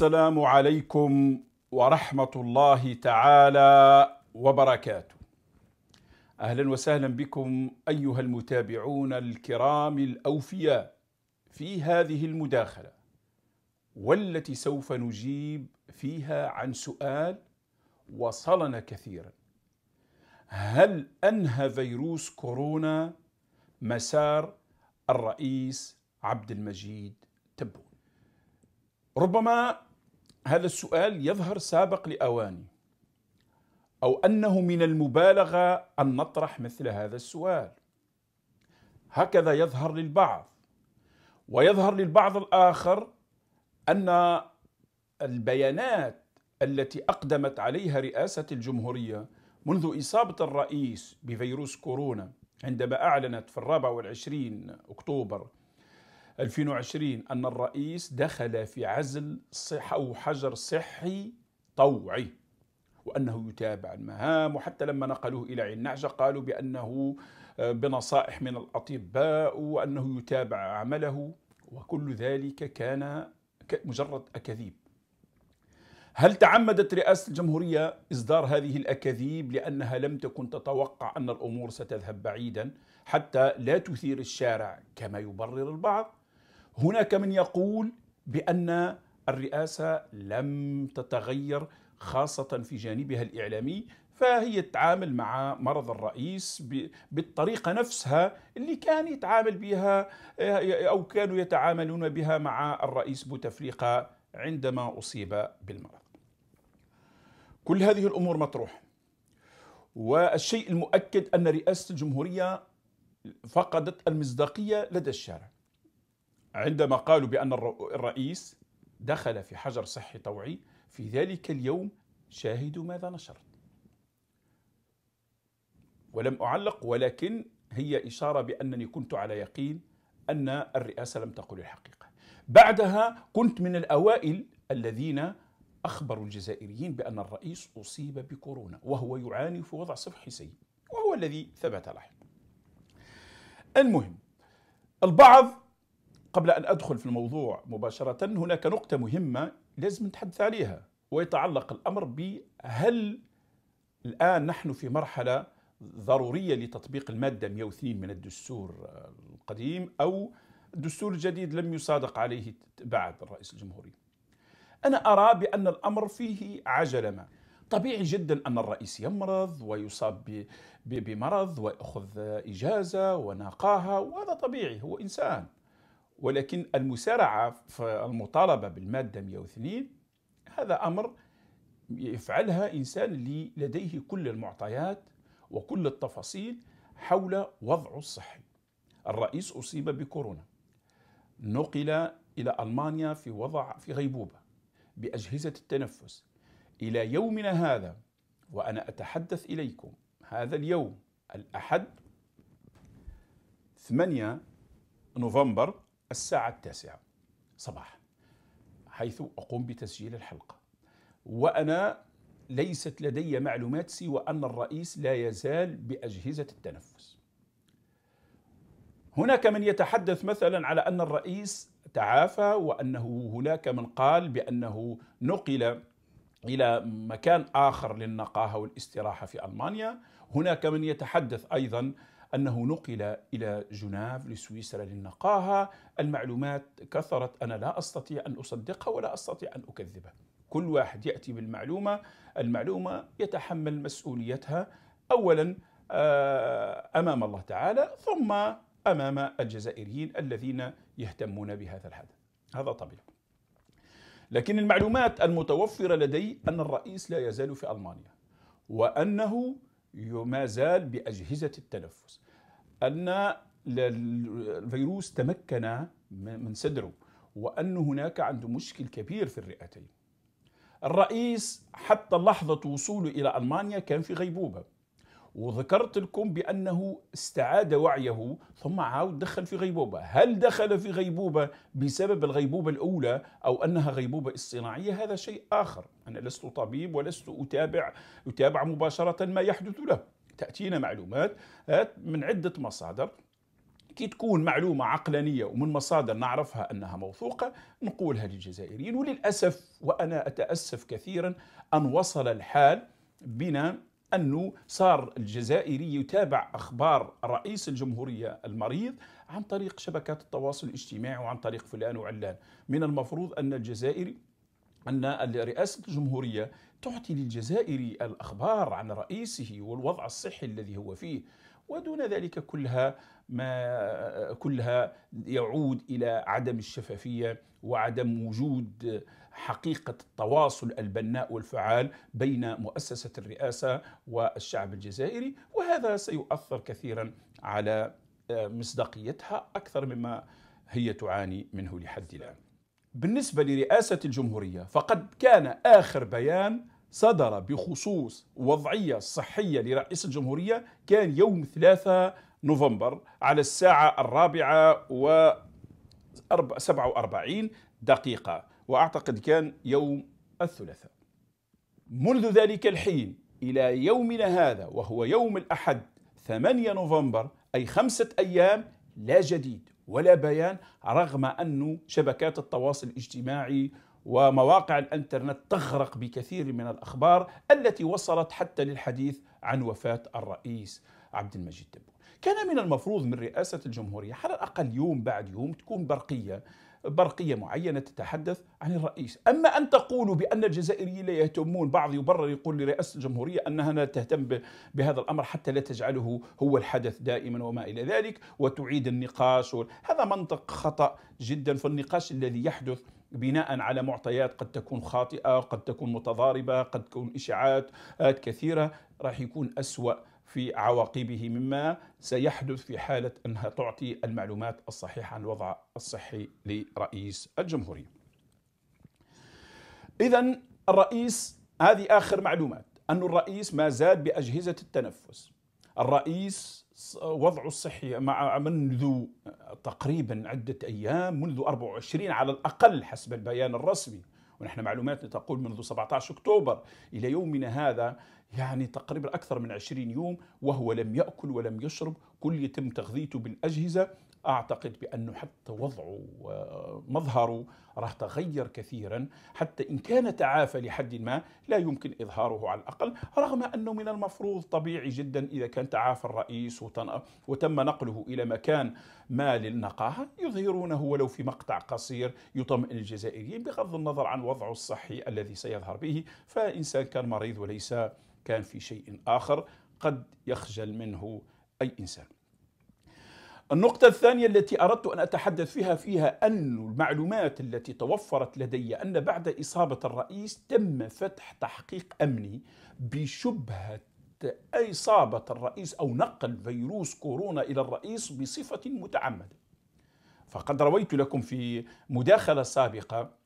السلام عليكم ورحمه الله تعالى وبركاته اهلا وسهلا بكم ايها المتابعون الكرام الاوفياء في هذه المداخله والتي سوف نجيب فيها عن سؤال وصلنا كثيرا هل انهى فيروس كورونا مسار الرئيس عبد المجيد تبون ربما هذا السؤال يظهر سابق لأواني أو أنه من المبالغة أن نطرح مثل هذا السؤال هكذا يظهر للبعض ويظهر للبعض الآخر أن البيانات التي أقدمت عليها رئاسة الجمهورية منذ إصابة الرئيس بفيروس كورونا عندما أعلنت في الرابع والعشرين أكتوبر 2020 أن الرئيس دخل في عزل صحة أو حجر صحي طوعي وأنه يتابع المهام وحتى لما نقلوه إلى عين نعجة قالوا بأنه آه، بنصائح من الأطباء وأنه يتابع عمله وكل ذلك كان مجرد أكاذيب هل تعمدت رئاسة الجمهورية إصدار هذه الأكاذيب لأنها لم تكن تتوقع أن الأمور ستذهب بعيدا حتى لا تثير الشارع كما يبرر البعض هناك من يقول بأن الرئاسة لم تتغير خاصة في جانبها الإعلامي فهي تتعامل مع مرض الرئيس بالطريقة نفسها اللي كان يتعامل بها آه، أو كانوا يتعاملون بها مع الرئيس بوتفليقة عندما أصيب بالمرض كل هذه الأمور مطروحة والشيء المؤكد أن رئاسة الجمهورية فقدت المصداقية لدى الشارع عندما قالوا بأن الرئيس دخل في حجر صحي طوعي في ذلك اليوم شاهدوا ماذا نشرت ولم أعلق ولكن هي إشارة بأنني كنت على يقين أن الرئاسة لم تقل الحقيقة بعدها كنت من الأوائل الذين أخبروا الجزائريين بأن الرئيس أصيب بكورونا وهو يعاني في وضع صحي سيء وهو الذي ثبت لاحقا المهم البعض قبل أن أدخل في الموضوع مباشرة هناك نقطة مهمة لازم نتحدث عليها ويتعلق الأمر بهل الآن نحن في مرحلة ضرورية لتطبيق المادة 102 من الدستور القديم أو الدستور الجديد لم يصادق عليه بعد الرئيس الجمهوري أنا أرى بأن الأمر فيه عجلة ما طبيعي جدا أن الرئيس يمرض ويصاب بمرض ويأخذ إجازة وناقاها وهذا طبيعي هو إنسان ولكن المسارعة في المطالبة بالمادة 102 هذا أمر يفعلها إنسان اللي لديه كل المعطيات وكل التفاصيل حول وضعه الصحي الرئيس أصيب بكورونا نقل إلى ألمانيا في وضع في غيبوبة بأجهزة التنفس إلى يومنا هذا وأنا أتحدث إليكم هذا اليوم الأحد 8 نوفمبر الساعة التاسعة صباحا حيث أقوم بتسجيل الحلقة وأنا ليست لدي معلومات سوى أن الرئيس لا يزال بأجهزة التنفس هناك من يتحدث مثلا على أن الرئيس تعافى وأنه هناك من قال بأنه نقل إلى مكان آخر للنقاهة والاستراحة في ألمانيا هناك من يتحدث أيضا أنه نقل إلى جنيف لسويسرا للنقاهة المعلومات كثرت أنا لا أستطيع أن أصدقها ولا أستطيع أن أكذبها كل واحد يأتي بالمعلومة المعلومة يتحمل مسؤوليتها أولا آه، أمام الله تعالى ثم أمام الجزائريين الذين يهتمون بهذا الحدث هذا طبيعي لكن المعلومات المتوفرة لدي أن الرئيس لا يزال في ألمانيا وأنه ما زال بأجهزة التنفس أن الفيروس تمكن من صدره وأن هناك عنده مشكل كبير في الرئتين الرئيس حتى لحظة وصوله إلى ألمانيا كان في غيبوبة وذكرت لكم بأنه استعاد وعيه ثم عاود دخل في غيبوبة هل دخل في غيبوبة بسبب الغيبوبة الأولى أو أنها غيبوبة اصطناعية هذا شيء آخر أنا لست طبيب ولست أتابع, أتابع مباشرة ما يحدث له تأتينا معلومات آه، من عدة مصادر كي تكون معلومة عقلانية ومن مصادر نعرفها أنها موثوقة نقولها للجزائريين وللأسف وأنا أتأسف كثيرا أن وصل الحال بنا أنه صار الجزائري يتابع أخبار رئيس الجمهورية المريض عن طريق شبكات التواصل الاجتماعي وعن طريق فلان وعلان من المفروض أن الجزائري أن رئاسة الجمهورية تعطي للجزائري الأخبار عن رئيسه والوضع الصحي الذي هو فيه ودون ذلك كلها ما كلها يعود الى عدم الشفافيه وعدم وجود حقيقه التواصل البناء والفعال بين مؤسسه الرئاسه والشعب الجزائري وهذا سيؤثر كثيرا على آه، مصداقيتها اكثر مما هي تعاني منه لحد الان. بالنسبه لرئاسه الجمهوريه فقد كان اخر بيان صدر بخصوص وضعية صحية لرئيس الجمهورية كان يوم 3 نوفمبر على الساعة الرابعة و 47 دقيقة وأعتقد كان يوم الثلاثاء منذ ذلك الحين إلى يومنا هذا وهو يوم الأحد 8 نوفمبر أي خمسة أيام لا جديد ولا بيان رغم أن شبكات التواصل الاجتماعي ومواقع الانترنت تغرق بكثير من الاخبار التي وصلت حتى للحديث عن وفاه الرئيس عبد المجيد تبون. كان من المفروض من رئاسه الجمهوريه على الاقل يوم بعد يوم تكون برقيه برقية معينة تتحدث عن الرئيس أما أن تقولوا بأن الجزائريين لا يهتمون بعض يبرر يقول لرئاسة الجمهورية أنها لا تهتم بهذا الأمر حتى لا تجعله هو الحدث دائما وما إلى ذلك وتعيد النقاش هذا منطق خطأ جدا في النقاش الذي يحدث بناء على معطيات قد تكون خاطئة قد تكون متضاربة قد تكون إشاعات آه، كثيرة راح يكون أسوأ في عواقبه مما سيحدث في حالة أنها تعطي المعلومات الصحيحة عن الوضع الصحي لرئيس الجمهورية إذا الرئيس هذه آخر معلومات أن الرئيس ما زال بأجهزة التنفس الرئيس وضعه الصحي مع منذ تقريبا عدة أيام منذ 24 على الأقل حسب البيان الرسمي ونحن معلوماتنا تقول منذ 17 أكتوبر إلى يومنا هذا يعني تقريبا أكثر من 20 يوم وهو لم يأكل ولم يشرب كل يتم تغذيته بالأجهزة أعتقد بأنه حتى وضعه ومظهره راح تغير كثيرا حتى إن كان تعافى لحد ما لا يمكن إظهاره على الأقل رغم أنه من المفروض طبيعي جدا إذا كان تعافى الرئيس وتم نقله إلى مكان ما للنقاهة يظهرونه ولو في مقطع قصير يطمئن الجزائريين بغض النظر عن وضعه الصحي الذي سيظهر به فإنسان كان مريض وليس كان في شيء آخر قد يخجل منه أي إنسان النقطة الثانية التي أردت أن أتحدث فيها فيها أن المعلومات التي توفرت لدي أن بعد إصابة الرئيس تم فتح تحقيق أمني بشبهة إصابة الرئيس أو نقل فيروس كورونا إلى الرئيس بصفة متعمدة فقد رويت لكم في مداخلة سابقة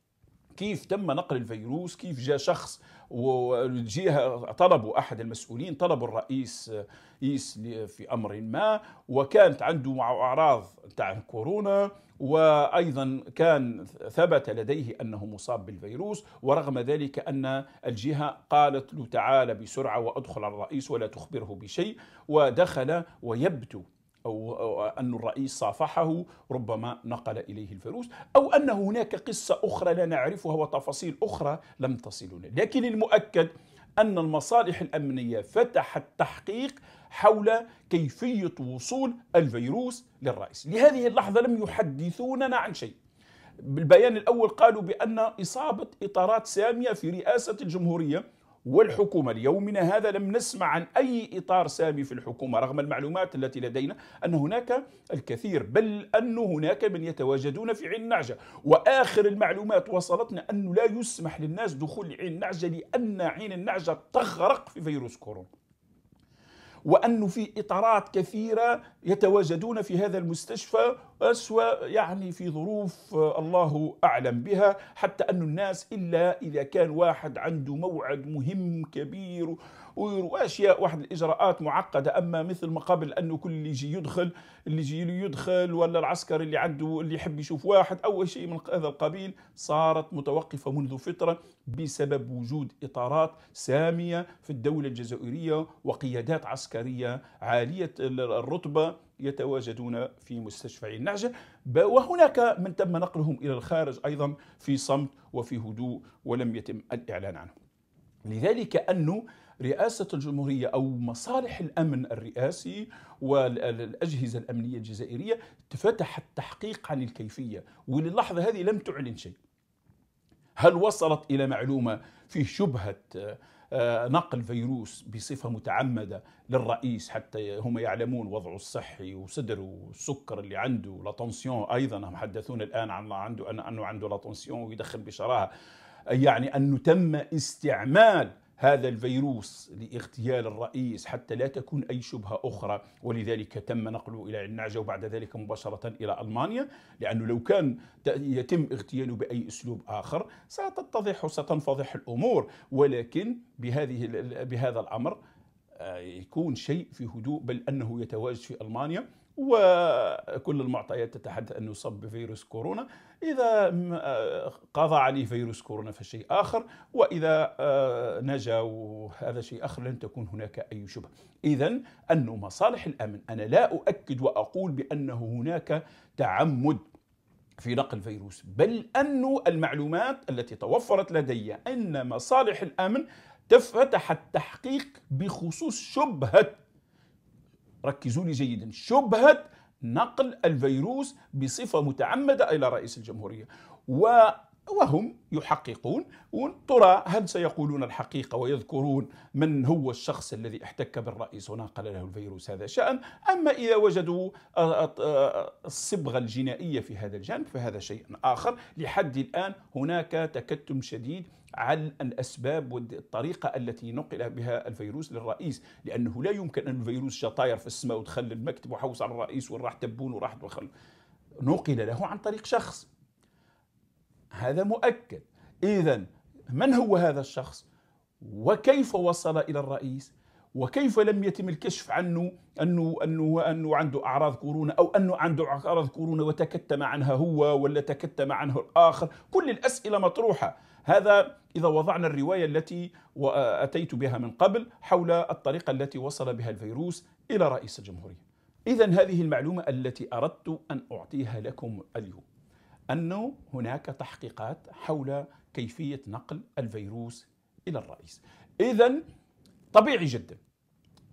كيف تم نقل الفيروس كيف جاء شخص وجيها طلبوا احد المسؤولين طلبوا الرئيس إيس في امر ما وكانت عنده اعراض تاع كورونا وايضا كان ثبت لديه انه مصاب بالفيروس ورغم ذلك ان الجهه قالت له تعال بسرعه وادخل الرئيس ولا تخبره بشيء ودخل ويبدو أو, أن الرئيس صافحه ربما نقل إليه الفلوس أو أن هناك قصة أخرى لا نعرفها وتفاصيل أخرى لم تصلنا لكن المؤكد أن المصالح الأمنية فتحت تحقيق حول كيفية وصول الفيروس للرئيس لهذه اللحظة لم يحدثوننا عن شيء بالبيان الأول قالوا بأن إصابة إطارات سامية في رئاسة الجمهورية والحكومة ليومنا هذا لم نسمع عن أي إطار سامي في الحكومة رغم المعلومات التي لدينا أن هناك الكثير بل أن هناك من يتواجدون في عين نعجة وآخر المعلومات وصلتنا أنه لا يسمح للناس دخول عين نعجة لأن عين النعجة تغرق في فيروس كورونا وأنه في إطارات كثيرة يتواجدون في هذا المستشفى اسوا يعني في ظروف آه، الله أعلم بها حتى أن الناس إلا إذا كان واحد عنده موعد مهم كبير ويروا اشياء واحد الاجراءات معقده اما مثل ما قبل انه كل اللي يجي يدخل اللي يجي يدخل ولا العسكر اللي عنده اللي يحب يشوف واحد او شيء من هذا القبيل صارت متوقفه منذ فتره بسبب وجود اطارات ساميه في الدوله الجزائريه وقيادات عسكريه عاليه الرتبه يتواجدون في مستشفى النعجة وهناك من تم نقلهم إلى الخارج أيضا في صمت وفي هدوء ولم يتم الإعلان عنه لذلك أنه رئاسة الجمهورية أو مصالح الأمن الرئاسي والأجهزة الأمنية الجزائرية تفتح التحقيق عن الكيفية وللحظة هذه لم تعلن شيء هل وصلت إلى معلومة في شبهة آه، نقل فيروس بصفة متعمدة للرئيس حتى هم يعلمون وضعه الصحي وصدره والسكر اللي عنده لاتونسيون أيضا هم حدثون الآن عن عنده أنه عنده لاتونسيون ويدخن بشراهة يعني أنه تم استعمال هذا الفيروس لاغتيال الرئيس حتى لا تكون أي شبهة أخرى ولذلك تم نقله إلى النعجة وبعد ذلك مباشرة إلى ألمانيا لأنه لو كان يتم اغتياله بأي أسلوب آخر ستتضح وستنفضح الأمور ولكن بهذه بهذا الأمر آه، يكون شيء في هدوء بل أنه يتواجد في ألمانيا وكل المعطيات تتحدث أنه يصاب بفيروس كورونا إذا آه، قضى عليه فيروس كورونا فشيء آخر وإذا آه، نجا وهذا شيء آخر لن تكون هناك أي شبهة إذا أن مصالح الأمن أنا لا أؤكد وأقول بأنه هناك تعمد في نقل فيروس بل أن المعلومات التي توفرت لدي أن مصالح الأمن تفتح التحقيق بخصوص شبهة ركزوا لي جيدا شبهة نقل الفيروس بصفة متعمدة إلى رئيس الجمهورية و وهم يحققون ترى هل سيقولون الحقيقة ويذكرون من هو الشخص الذي احتك بالرئيس وناقل له الفيروس هذا شأن أما إذا وجدوا الصبغة الجنائية في هذا الجانب فهذا شيء آخر لحد الآن هناك تكتم شديد عن الأسباب والطريقة التي نقل بها الفيروس للرئيس لأنه لا يمكن أن الفيروس شطاير في السماء وتخلى المكتب وحوس على الرئيس وراح تبون وراح دخل نقل له عن طريق شخص هذا مؤكد إذا من هو هذا الشخص وكيف وصل إلى الرئيس وكيف لم يتم الكشف عنه انه انه انه عنده اعراض كورونا او انه عنده اعراض كورونا وتكتم عنها هو ولا تكتم عنه الاخر كل الاسئله مطروحه هذا اذا وضعنا الروايه التي اتيت بها من قبل حول الطريقه التي وصل بها الفيروس الى رئيس الجمهوريه اذا هذه المعلومه التي اردت ان اعطيها لكم اليوم انه هناك تحقيقات حول كيفيه نقل الفيروس الى الرئيس اذا طبيعي جدا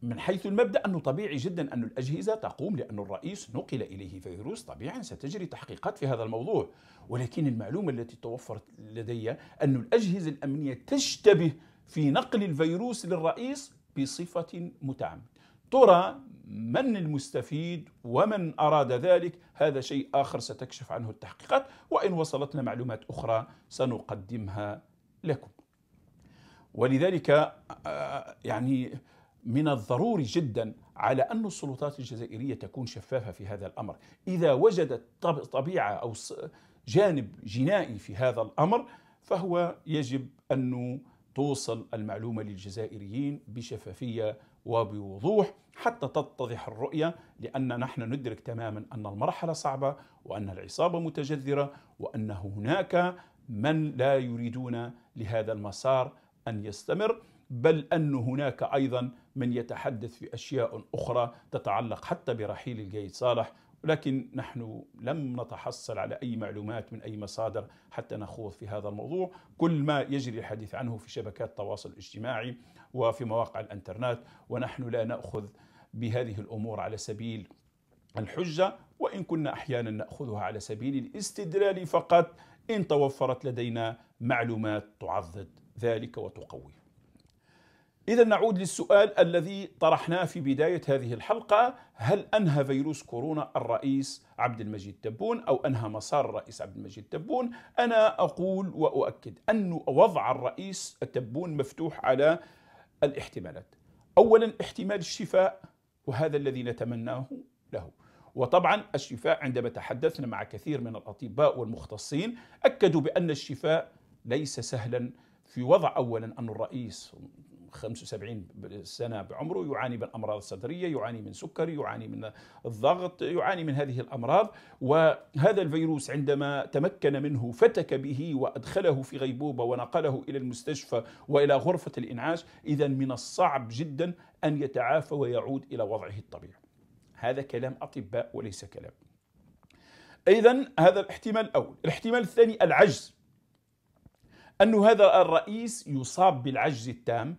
من حيث المبدا انه طبيعي جدا ان الاجهزه تقوم لان الرئيس نقل اليه فيروس طبيعي ستجري تحقيقات في هذا الموضوع ولكن المعلومه التي توفرت لدي ان الاجهزه الامنيه تشتبه في نقل الفيروس للرئيس بصفه متعمده ترى من المستفيد ومن اراد ذلك هذا شيء اخر ستكشف عنه التحقيقات وان وصلتنا معلومات اخرى سنقدمها لكم ولذلك آه، يعني من الضروري جدا على أن السلطات الجزائرية تكون شفافة في هذا الأمر إذا وجدت طبيعة أو جانب جنائي في هذا الأمر فهو يجب أن توصل المعلومة للجزائريين بشفافية وبوضوح حتى تتضح الرؤية لأن نحن ندرك تماما أن المرحلة صعبة وأن العصابة متجذرة وأن هناك من لا يريدون لهذا المسار أن يستمر بل أن هناك أيضا من يتحدث في أشياء أخرى تتعلق حتى برحيل الجيد صالح لكن نحن لم نتحصل على أي معلومات من أي مصادر حتى نخوض في هذا الموضوع كل ما يجري الحديث عنه في شبكات التواصل الاجتماعي وفي مواقع الانترنت ونحن لا نأخذ بهذه الأمور على سبيل الحجة وإن كنا أحيانا نأخذها على سبيل الاستدلال فقط إن توفرت لدينا معلومات تعضد ذلك وتقويه إذا نعود للسؤال الذي طرحناه في بداية هذه الحلقة هل أنهى فيروس كورونا الرئيس عبد المجيد تبون أو أنهى مسار الرئيس عبد المجيد تبون أنا أقول وأؤكد أن وضع الرئيس تبون مفتوح على الاحتمالات أولا احتمال الشفاء وهذا الذي نتمناه له وطبعا الشفاء عندما تحدثنا مع كثير من الأطباء والمختصين أكدوا بأن الشفاء ليس سهلا في وضع اولا ان الرئيس 75 سنه بعمره يعاني من امراض صدريه، يعاني من سكري، يعاني من الضغط، يعاني من هذه الامراض، وهذا الفيروس عندما تمكن منه فتك به وادخله في غيبوبه ونقله الى المستشفى والى غرفه الانعاش، اذا من الصعب جدا ان يتعافى ويعود الى وضعه الطبيعي. هذا كلام اطباء وليس كلام. اذا هذا الاحتمال الاول، الاحتمال الثاني العجز أن هذا الرئيس يصاب بالعجز التام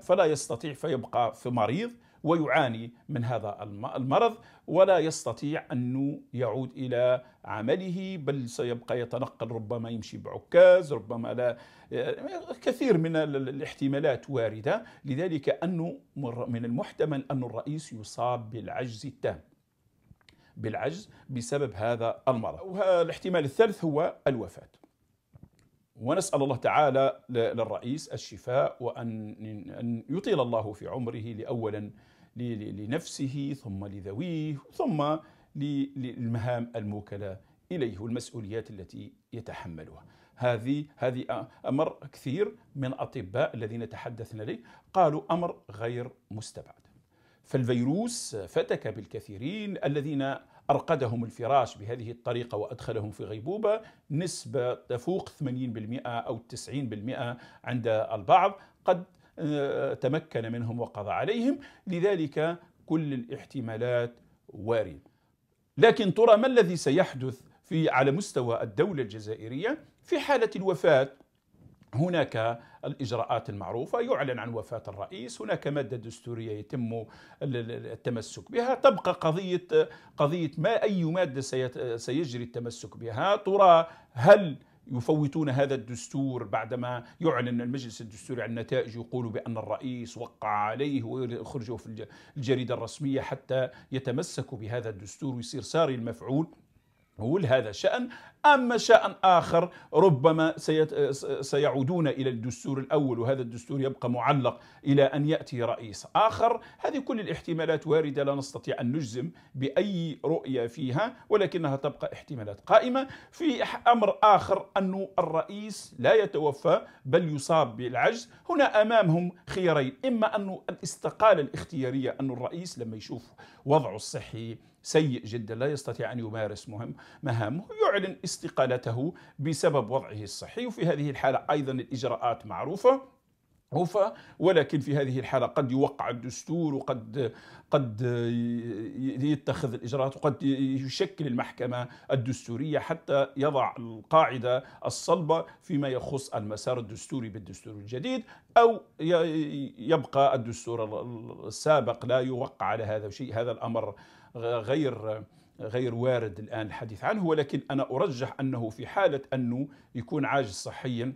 فلا يستطيع فيبقى في مريض ويعاني من هذا المرض ولا يستطيع أن يعود إلى عمله بل سيبقى يتنقل ربما يمشي بعكاز ربما لا كثير من الاحتمالات واردة لذلك أنه من المحتمل أن الرئيس يصاب بالعجز التام بالعجز بسبب هذا المرض والاحتمال الثالث هو الوفاة ونسأل الله تعالى للرئيس الشفاء وأن أن يطيل الله في عمره لأولا لنفسه ثم لذويه ثم للمهام الموكلة إليه والمسؤوليات التي يتحملها هذه هذه أمر كثير من أطباء الذين تحدثنا إليه قالوا أمر غير مستبعد فالفيروس فتك بالكثيرين الذين أرقدهم الفراش بهذه الطريقة وأدخلهم في غيبوبة نسبة تفوق 80% أو 90% عند البعض قد آه، تمكن منهم وقضى عليهم لذلك كل الاحتمالات وارد لكن ترى ما الذي سيحدث في على مستوى الدولة الجزائرية في حالة الوفاة هناك الاجراءات المعروفه يعلن عن وفاه الرئيس هناك ماده دستوريه يتم التمسك بها تبقى قضيه قضيه ما اي ماده سيجري التمسك بها ترى هل يفوتون هذا الدستور بعدما يعلن المجلس الدستوري عن النتائج يقول بأن الرئيس وقع عليه ويخرجه في الجريدة الرسمية حتى يتمسكوا بهذا الدستور ويصير ساري المفعول لهذا شأن أما شأن آخر ربما سيت... سيعودون إلى الدستور الأول وهذا الدستور يبقى معلق إلى أن يأتي رئيس آخر هذه كل الاحتمالات واردة لا نستطيع أن نجزم بأي رؤية فيها ولكنها تبقى احتمالات قائمة في أمر آخر أن الرئيس لا يتوفى بل يصاب بالعجز هنا أمامهم خيارين إما أن الاستقالة الاختيارية أن الرئيس لما يشوف وضعه الصحي سيء جدا لا يستطيع أن يمارس مهم مهامه يعلن استقالته بسبب وضعه الصحي وفي هذه الحالة أيضا الإجراءات معروفة عوفة ولكن في هذه الحالة قد يوقع الدستور وقد قد يتخذ الإجراءات وقد يشكل المحكمة الدستورية حتى يضع القاعدة الصلبة فيما يخص المسار الدستوري بالدستور الجديد أو يبقى الدستور السابق لا يوقع على هذا شيء هذا الأمر غير غير وارد الآن الحديث عنه ولكن أنا أرجح أنه في حالة أنه يكون عاجز صحيا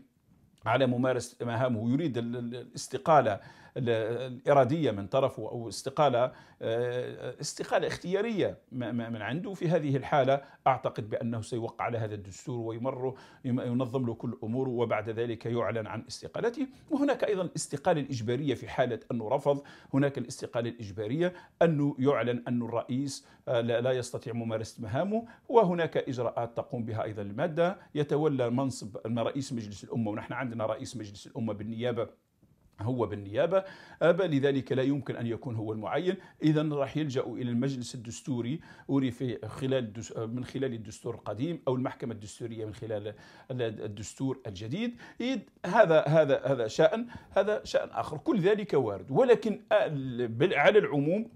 على ممارسة مهامه يريد الاستقالة الإرادية من طرفه أو استقالة آه، استقالة اختيارية من عنده في هذه الحالة أعتقد بأنه سيوقع على هذا الدستور ويمر ينظم له كل أموره وبعد ذلك يعلن عن استقالته وهناك أيضا الاستقالة الإجبارية في حالة أنه رفض هناك الاستقالة الإجبارية أنه يعلن أن الرئيس آه، لا يستطيع ممارسة مهامه وهناك إجراءات تقوم بها أيضا المادة يتولى منصب رئيس مجلس الأمة ونحن عندنا رئيس مجلس الأمة بالنيابة هو بالنيابة أبا لذلك لا يمكن أن يكون هو المعين إذا راح يلجأ إلى المجلس الدستوري أوري في خلال من خلال الدستور القديم أو المحكمة الدستورية من خلال الدستور الجديد هذا هذا هذا شأن هذا شأن آخر كل ذلك وارد ولكن على العموم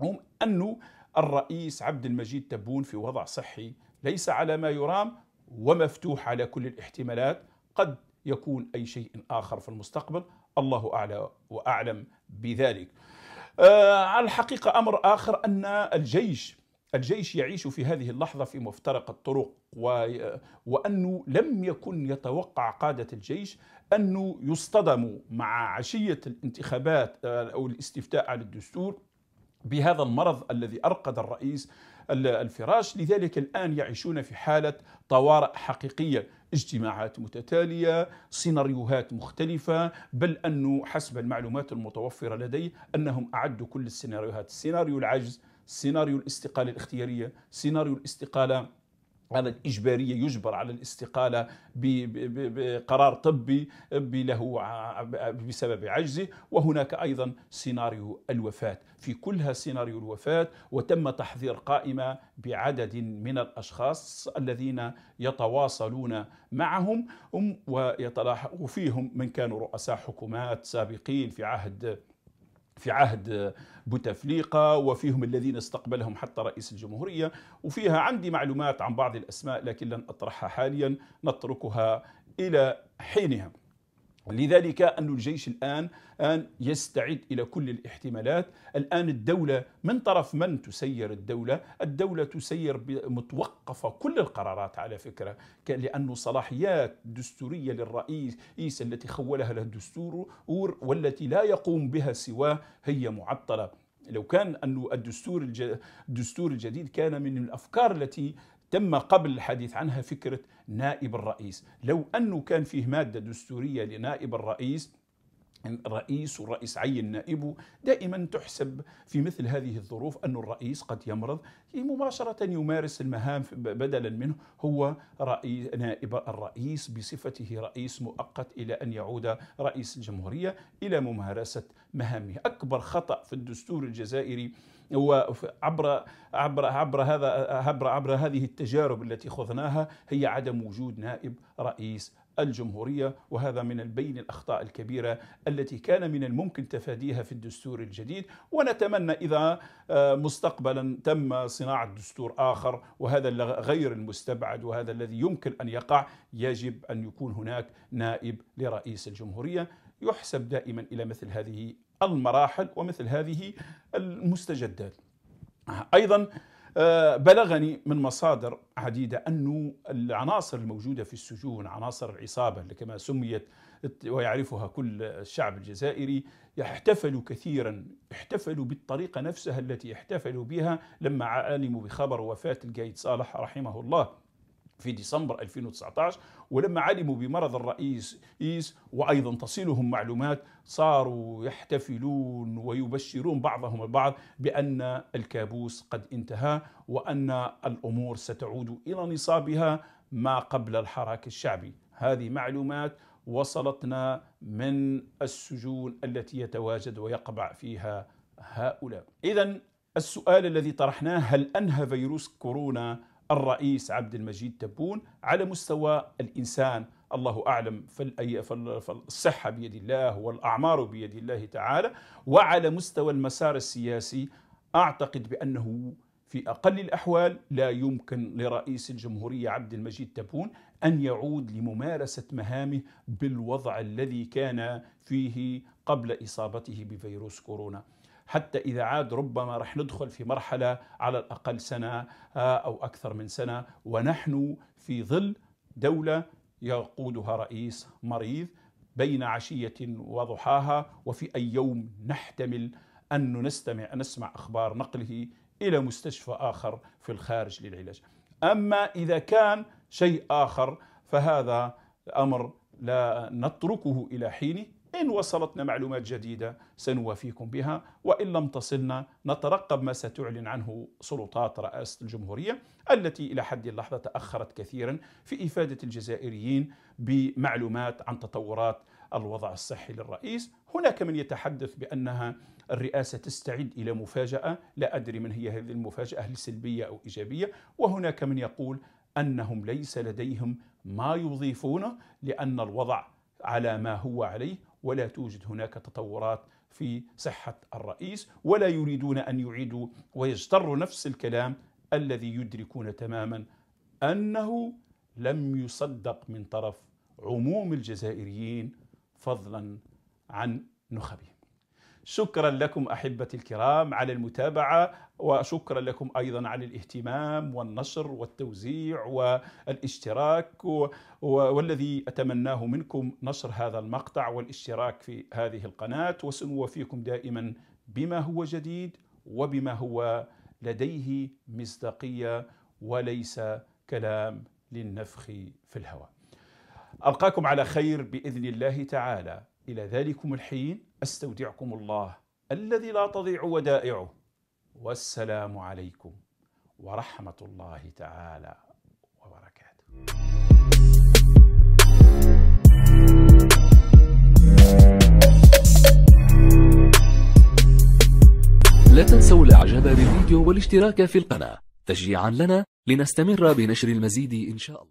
هم أنه الرئيس عبد المجيد تبون في وضع صحي ليس على ما يرام ومفتوح على كل الاحتمالات قد يكون أي شيء آخر في المستقبل الله أعلى وأعلم بذلك آه، على الحقيقة أمر آخر أن الجيش الجيش يعيش في هذه اللحظة في مفترق الطرق و... وأنه لم يكن يتوقع قادة الجيش أنه يصطدموا مع عشية الانتخابات آه، أو الاستفتاء على الدستور بهذا المرض الذي أرقد الرئيس الفراش لذلك الآن يعيشون في حالة طوارئ حقيقية اجتماعات متتالية سيناريوهات مختلفة بل أنه حسب المعلومات المتوفرة لدي أنهم أعدوا كل السيناريوهات السيناريو العجز سيناريو الاستقالة الاختيارية سيناريو الاستقالة على الإجبارية يجبر على الاستقالة بقرار طبي له بسبب عجزه وهناك أيضا سيناريو الوفاة في كلها سيناريو الوفاة وتم تحضير قائمة بعدد من الأشخاص الذين يتواصلون معهم ويتلاحق فيهم من كانوا رؤساء حكومات سابقين في عهد في عهد بوتفليقة وفيهم الذين استقبلهم حتى رئيس الجمهورية وفيها عندي معلومات عن بعض الأسماء لكن لن أطرحها حاليا نتركها إلى حينها لذلك أن الجيش الآن أن يستعد إلى كل الاحتمالات الآن الدولة من طرف من تسير الدولة الدولة تسير متوقفة كل القرارات على فكرة لأن صلاحيات دستورية للرئيس التي خولها له الدستور والتي لا يقوم بها سواه هي معطلة لو كان أن الدستور الجديد كان من الأفكار التي تم قبل الحديث عنها فكرة نائب الرئيس لو أنه كان فيه مادة دستورية لنائب الرئيس الرئيس والرئيس عين نائبه دائما تحسب في مثل هذه الظروف أن الرئيس قد يمرض مباشرة يمارس المهام بدلا منه هو رئيس نائب الرئيس بصفته رئيس مؤقت إلى أن يعود رئيس الجمهورية إلى ممارسة مهامه أكبر خطأ في الدستور الجزائري وعبر عبر عبر هذا عبر عبر هذه التجارب التي خضناها هي عدم وجود نائب رئيس الجمهورية وهذا من بين الأخطاء الكبيرة التي كان من الممكن تفاديها في الدستور الجديد ونتمنى إذا آه، مستقبلا تم صناعة دستور آخر وهذا غير المستبعد وهذا الذي يمكن أن يقع يجب أن يكون هناك نائب لرئيس الجمهورية يحسب دائما إلى مثل هذه المراحل ومثل هذه المستجدات أيضا آه، بلغني من مصادر عديدة أن العناصر الموجودة في السجون عناصر العصابة كما سميت ويعرفها كل الشعب الجزائري يحتفلوا كثيرا احتفلوا بالطريقة نفسها التي احتفلوا بها لما علموا بخبر وفاة القايد صالح رحمه الله في ديسمبر 2019 ولما علموا بمرض الرئيس إيس وأيضا تصلهم معلومات صاروا يحتفلون ويبشرون بعضهم البعض بأن الكابوس قد انتهى وأن الأمور ستعود إلى نصابها ما قبل الحراك الشعبي هذه معلومات وصلتنا من السجون التي يتواجد ويقبع فيها هؤلاء إذا السؤال الذي طرحناه هل أنهى فيروس كورونا الرئيس عبد المجيد تبون على مستوى الإنسان الله أعلم فالصحة بيد الله والأعمار بيد الله تعالى وعلى مستوى المسار السياسي أعتقد بأنه في أقل الأحوال لا يمكن لرئيس الجمهورية عبد المجيد تبون أن يعود لممارسة مهامه بالوضع الذي كان فيه قبل إصابته بفيروس كورونا حتى إذا عاد ربما رح ندخل في مرحلة على الأقل سنة آه، أو أكثر من سنة ونحن في ظل دولة يقودها رئيس مريض بين عشية وضحاها وفي أي يوم نحتمل أن نستمع نسمع أخبار نقله إلى مستشفى آخر في الخارج للعلاج أما إذا كان شيء آخر فهذا أمر لا نتركه إلى حينه إن وصلتنا معلومات جديدة سنوافيكم بها وإن لم تصلنا نترقب ما ستعلن عنه سلطات رئاسة الجمهورية التي إلى حد اللحظة تأخرت كثيرا في إفادة الجزائريين بمعلومات عن تطورات الوضع الصحي للرئيس هناك من يتحدث بأنها الرئاسة تستعد إلى مفاجأة لا أدري من هي هذه المفاجأة هل سلبية أو إيجابية وهناك من يقول أنهم ليس لديهم ما يضيفونه لأن الوضع على ما هو عليه ولا توجد هناك تطورات في صحة الرئيس ولا يريدون أن يعيدوا ويجتروا نفس الكلام الذي يدركون تماما أنه لم يصدق من طرف عموم الجزائريين فضلا عن نخبهم شكرا لكم احبتي الكرام على المتابعه وشكرا لكم ايضا على الاهتمام والنشر والتوزيع والاشتراك والذي اتمناه منكم نشر هذا المقطع والاشتراك في هذه القناه وسنوافيكم دائما بما هو جديد وبما هو لديه مصداقيه وليس كلام للنفخ في الهواء. القاكم على خير باذن الله تعالى الى ذلكم الحين استودعكم الله الذي لا تضيع ودائعه والسلام عليكم ورحمه الله تعالى وبركاته لا تنسوا الاعجاب بالفيديو والاشتراك في القناة تشجيعا لنا لنستمر بنشر المزيد إن شاء الله